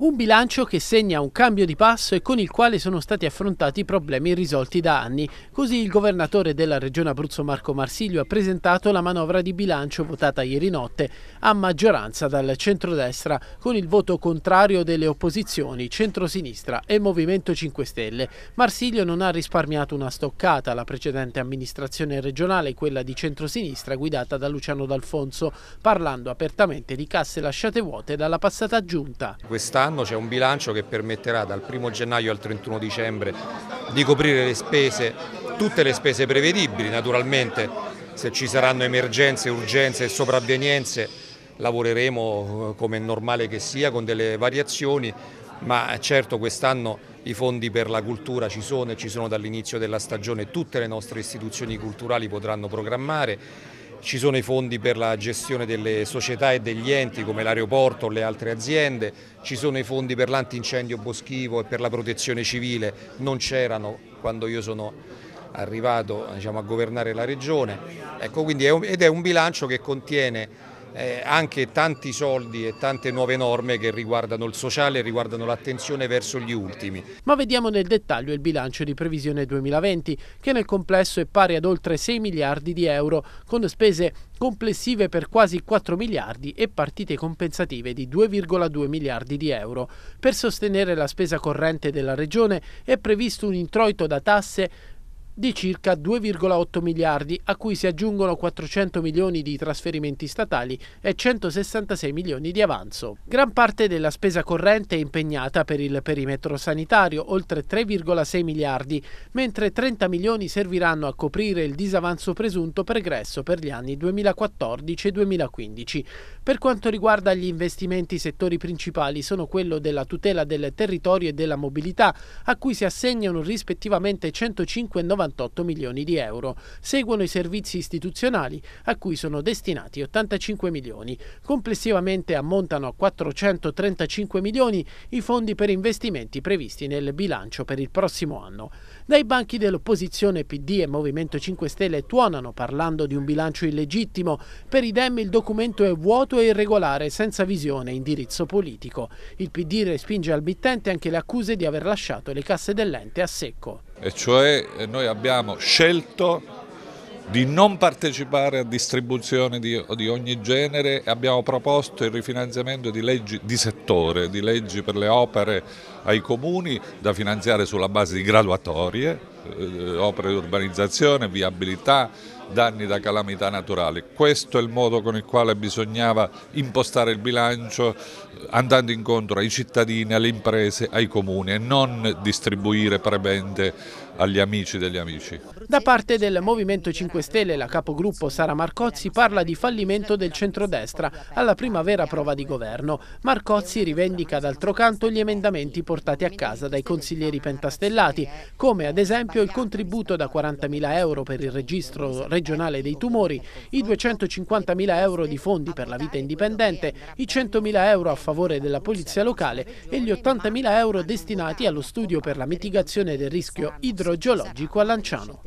Un bilancio che segna un cambio di passo e con il quale sono stati affrontati problemi irrisolti da anni. Così il governatore della regione Abruzzo Marco Marsiglio ha presentato la manovra di bilancio votata ieri notte a maggioranza dal centrodestra con il voto contrario delle opposizioni centrosinistra e Movimento 5 Stelle. Marsiglio non ha risparmiato una stoccata alla precedente amministrazione regionale, quella di centrosinistra guidata da Luciano D'Alfonso, parlando apertamente di casse lasciate vuote dalla passata giunta. Quest'anno quest'anno c'è un bilancio che permetterà dal 1 gennaio al 31 dicembre di coprire le spese, tutte le spese prevedibili, naturalmente se ci saranno emergenze, urgenze e sopravvenienze lavoreremo eh, come è normale che sia con delle variazioni, ma certo quest'anno i fondi per la cultura ci sono e ci sono dall'inizio della stagione, tutte le nostre istituzioni culturali potranno programmare ci sono i fondi per la gestione delle società e degli enti come l'aeroporto o le altre aziende, ci sono i fondi per l'antincendio boschivo e per la protezione civile, non c'erano quando io sono arrivato diciamo, a governare la regione, ecco, quindi è un, ed è un bilancio che contiene eh, anche tanti soldi e tante nuove norme che riguardano il sociale, riguardano l'attenzione verso gli ultimi. Ma vediamo nel dettaglio il bilancio di previsione 2020, che nel complesso è pari ad oltre 6 miliardi di euro, con spese complessive per quasi 4 miliardi e partite compensative di 2,2 miliardi di euro. Per sostenere la spesa corrente della Regione è previsto un introito da tasse di circa 2,8 miliardi, a cui si aggiungono 400 milioni di trasferimenti statali e 166 milioni di avanzo. Gran parte della spesa corrente è impegnata per il perimetro sanitario, oltre 3,6 miliardi, mentre 30 milioni serviranno a coprire il disavanzo presunto pregresso per gli anni 2014 e 2015. Per quanto riguarda gli investimenti, i settori principali sono quello della tutela del territorio e della mobilità, a cui si assegnano rispettivamente 105 e 90 58 milioni di euro. Seguono i servizi istituzionali a cui sono destinati 85 milioni. Complessivamente ammontano a 435 milioni i fondi per investimenti previsti nel bilancio per il prossimo anno. Dai banchi dell'opposizione PD e Movimento 5 Stelle tuonano parlando di un bilancio illegittimo. Per i Dem il documento è vuoto e irregolare, senza visione e indirizzo politico. Il PD respinge al mittente anche le accuse di aver lasciato le casse dell'ente a secco e cioè eh, noi abbiamo scelto di non partecipare a distribuzioni di, di, ogni genere e abbiamo proposto il rifinanziamento di leggi di settore, di leggi per le opere ai comuni da finanziare sulla base di graduatorie, eh, eh opere di urbanizzazione, viabilità, danni da calamità naturali. Questo è il modo con il quale bisognava impostare il bilancio eh, andando incontro ai cittadini, alle imprese, ai comuni e non distribuire prebende agli amici degli amici. Da parte del Movimento 5 Stelle la capogruppo Sara Marcozzi parla di fallimento del centrodestra alla primavera prova di governo. Marcozzi rivendica d'altro canto gli emendamenti portati a casa dai consiglieri pentastellati, come ad esempio il contributo da 40.000 euro per il registro regionale regionale dei tumori, i 250.000 euro di fondi per la vita indipendente, i 100.000 euro a favore della polizia locale e gli 80.000 euro destinati allo studio per la mitigazione del rischio idrogeologico a Lanciano.